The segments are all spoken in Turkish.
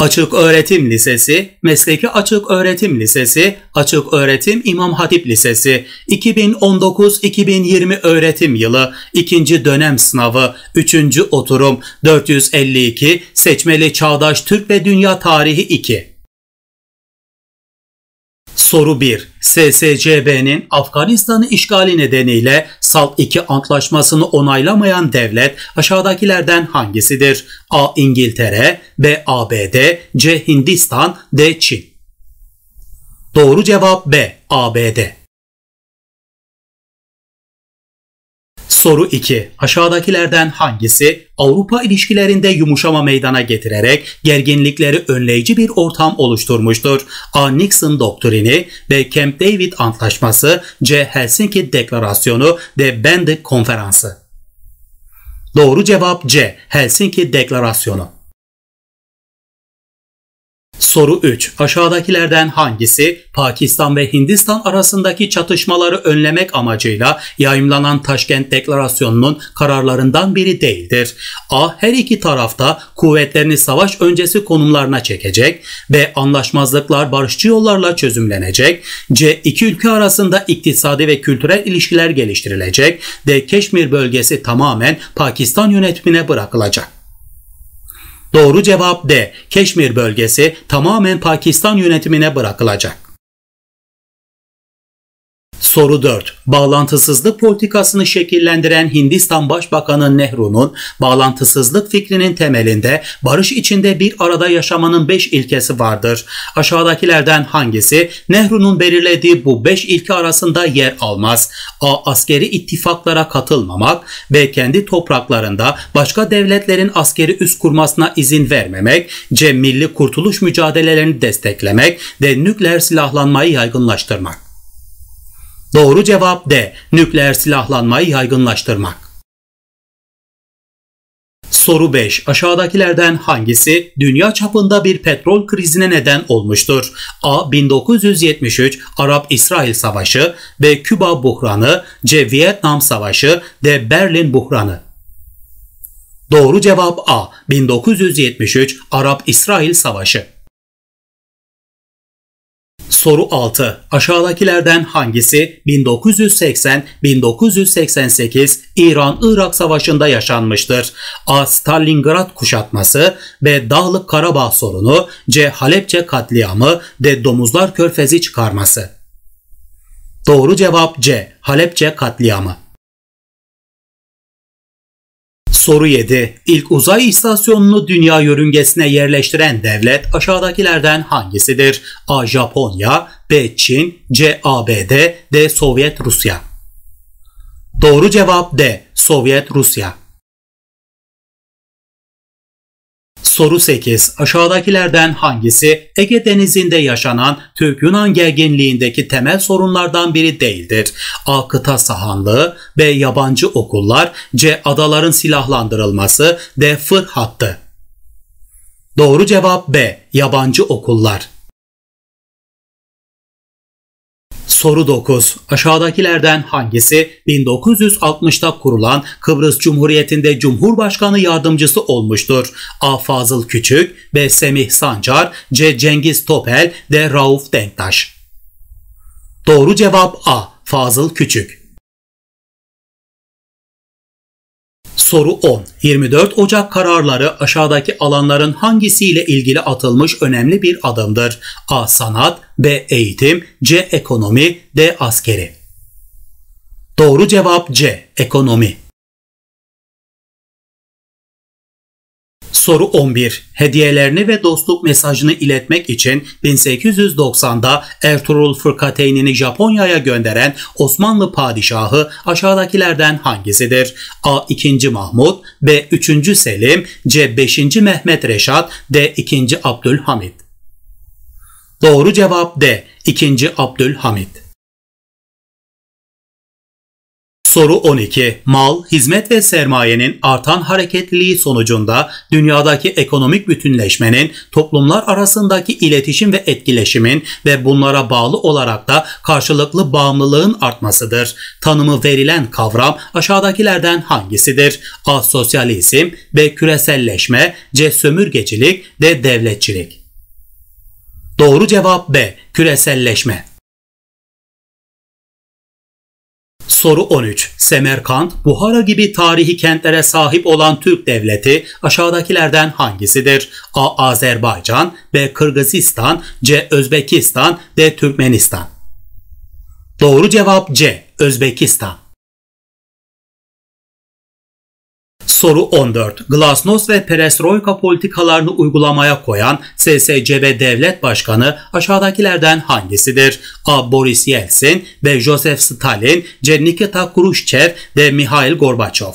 Açık Öğretim Lisesi, Mesleki Açık Öğretim Lisesi, Açık Öğretim İmam Hatip Lisesi, 2019-2020 öğretim yılı, 2. dönem sınavı, 3. oturum, 452, Seçmeli Çağdaş Türk ve Dünya Tarihi 2. Soru 1. SSCB'nin Afganistan'ı işgali nedeniyle SALT 2 antlaşmasını onaylamayan devlet aşağıdakilerden hangisidir? A. İngiltere, B. ABD, C. Hindistan, D. Çin. Doğru cevap B. ABD. Soru 2. Aşağıdakilerden hangisi Avrupa ilişkilerinde yumuşama meydana getirerek gerginlikleri önleyici bir ortam oluşturmuştur? A. Nixon doktrini, B. Camp David antlaşması, C. Helsinki deklarasyonu, D. Bendik konferansı. Doğru cevap C. Helsinki deklarasyonu. Soru 3. Aşağıdakilerden hangisi Pakistan ve Hindistan arasındaki çatışmaları önlemek amacıyla yayımlanan Taşkent Deklarasyonu'nun kararlarından biri değildir? A. Her iki tarafta kuvvetlerini savaş öncesi konumlarına çekecek. B. Anlaşmazlıklar barışçı yollarla çözümlenecek. C. İki ülke arasında iktisadi ve kültürel ilişkiler geliştirilecek. D. Keşmir bölgesi tamamen Pakistan yönetimine bırakılacak. Doğru cevap D. Keşmir bölgesi tamamen Pakistan yönetimine bırakılacak. Soru 4. Bağlantısızlık politikasını şekillendiren Hindistan Başbakanı Nehru'nun bağlantısızlık fikrinin temelinde barış içinde bir arada yaşamanın 5 ilkesi vardır. Aşağıdakilerden hangisi Nehru'nun belirlediği bu 5 ilke arasında yer almaz? A. Askeri ittifaklara katılmamak. B. Kendi topraklarında başka devletlerin askeri üst kurmasına izin vermemek. C. Milli kurtuluş mücadelelerini desteklemek. D. Nükleer silahlanmayı yaygınlaştırmak. Doğru cevap D. Nükleer silahlanmayı yaygınlaştırmak. Soru 5. Aşağıdakilerden hangisi dünya çapında bir petrol krizine neden olmuştur? A. 1973 Arap-İsrail Savaşı B. Küba buhranı C. Vietnam Savaşı D. Berlin buhranı Doğru cevap A. 1973 Arap-İsrail Savaşı Soru 6. Aşağıdakilerden hangisi 1980-1988 İran-Irak Savaşı'nda yaşanmıştır? A. Stalingrad kuşatması B. Dağlık Karabağ sorunu C. Halepçe katliamı D. Domuzlar Körfezi çıkarması Doğru cevap C. Halepçe katliamı. Soru 7. İlk uzay istasyonunu dünya yörüngesine yerleştiren devlet aşağıdakilerden hangisidir? A. Japonya B. Çin C. ABD D. Sovyet Rusya Doğru cevap D. Sovyet Rusya Soru 8. Aşağıdakilerden hangisi Ege Denizi'nde yaşanan Türk-Yunan gerginliğindeki temel sorunlardan biri değildir? A. Kıta sahanlığı B. Yabancı okullar C. Adaların silahlandırılması D. Fır hattı Doğru cevap B. Yabancı okullar. Soru 9. Aşağıdakilerden hangisi 1960'ta kurulan Kıbrıs Cumhuriyeti'nde Cumhurbaşkanı yardımcısı olmuştur? A. Fazıl Küçük, B. Semih Sancar, C. Cengiz Topel, D. Rauf Denktaş. Doğru cevap A. Fazıl Küçük. Soru 10. 24 Ocak kararları aşağıdaki alanların hangisiyle ilgili atılmış önemli bir adımdır? A. Sanat B. Eğitim C. Ekonomi D. Askeri Doğru cevap C. Ekonomi Soru 11. Hediyelerini ve dostluk mesajını iletmek için 1890'da Ertuğrul Fırkateyn'ini Japonya'ya gönderen Osmanlı padişahı aşağıdakilerden hangisidir? A. 2. Mahmud B. 3. Selim C. 5. Mehmet Reşat D. 2. Abdülhamid Doğru cevap D. 2. Abdülhamid Soru 12. Mal, hizmet ve sermayenin artan hareketliliği sonucunda dünyadaki ekonomik bütünleşmenin, toplumlar arasındaki iletişim ve etkileşimin ve bunlara bağlı olarak da karşılıklı bağımlılığın artmasıdır. Tanımı verilen kavram aşağıdakilerden hangisidir? A. Sosyalizm B. Küreselleşme C. Sömürgecilik D. Devletçilik Doğru cevap B. Küreselleşme Soru 13. Semerkant, Buhara gibi tarihi kentlere sahip olan Türk devleti aşağıdakilerden hangisidir? A. Azerbaycan B. Kırgızistan C. Özbekistan D. Türkmenistan Doğru cevap C. Özbekistan Soru 14. Glasnost ve perestroika politikalarını uygulamaya koyan SSCB Devlet Başkanı aşağıdakilerden hangisidir? A. Boris Yeltsin, B. Joseph Stalin, C. Nikita Khrushchev, D. Mihail Gorbaçov.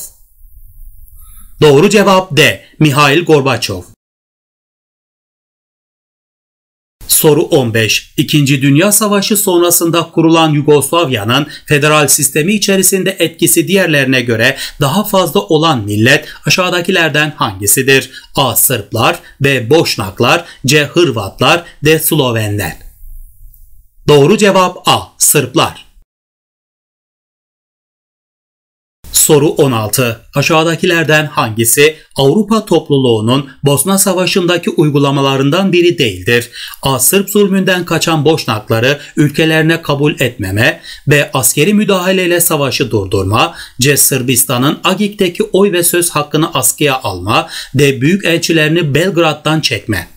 Doğru cevap D. Mihail Gorbaçov. Soru 15. İkinci Dünya Savaşı sonrasında kurulan Yugoslavya'nın federal sistemi içerisinde etkisi diğerlerine göre daha fazla olan millet aşağıdakilerden hangisidir? A. Sırplar B. Boşnaklar C. Hırvatlar D. Slovenler Doğru cevap A. Sırplar. Soru 16. Aşağıdakilerden hangisi Avrupa topluluğunun Bosna Savaşı'ndaki uygulamalarından biri değildir? A. Sırp zulmünden kaçan Boşnakları ülkelerine kabul etmeme. B. Askeri müdahaleyle savaşı durdurma. C. Sırbistan'ın Agik'teki oy ve söz hakkını askıya alma. D. Büyük elçilerini Belgrad'dan çekme.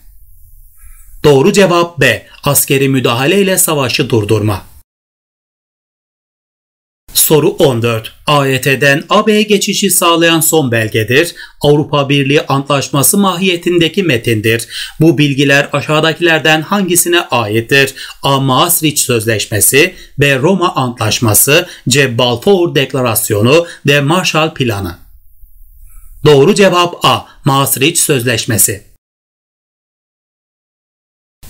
Doğru cevap B. Askeri müdahaleyle savaşı durdurma. Soru 14. AYT'den e AB'ye geçişi sağlayan son belgedir. Avrupa Birliği Antlaşması mahiyetindeki metindir. Bu bilgiler aşağıdakilerden hangisine aittir? A. Maastricht Sözleşmesi B. Roma Antlaşması C. Balfour Deklarasyonu D. Marshall Planı Doğru cevap A. Maastricht Sözleşmesi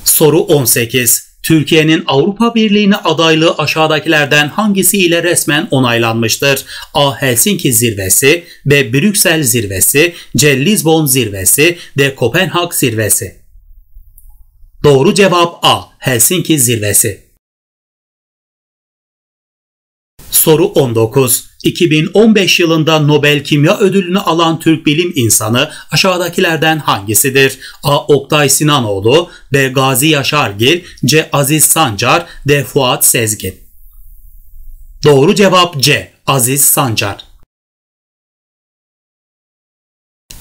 Soru 18. Türkiye'nin Avrupa Birliği'ne adaylığı aşağıdakilerden hangisiyle resmen onaylanmıştır? A. Helsinki zirvesi, B. Brüksel zirvesi, C. Lisbon zirvesi, D. Kopenhag zirvesi. Doğru cevap A. Helsinki zirvesi. Soru 19. 2015 yılında Nobel Kimya Ödülünü alan Türk bilim insanı aşağıdakilerden hangisidir? A. Oktay Sinanoğlu, B. Gazi Yaşargil, C. Aziz Sancar, D. Fuat Sezgin. Doğru cevap C. Aziz Sancar.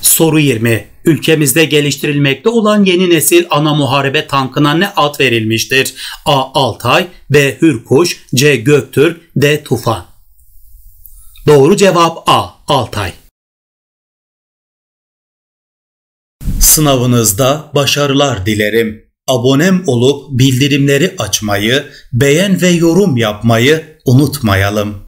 Soru 20. Ülkemizde geliştirilmekte olan yeni nesil ana muharebe tankına ne ad verilmiştir? A. Altay, B. Hürkuş, C. Göktürk, D. Tufan. Doğru cevap A. Altay. Sınavınızda başarılar dilerim. Abonem olup bildirimleri açmayı, beğen ve yorum yapmayı unutmayalım.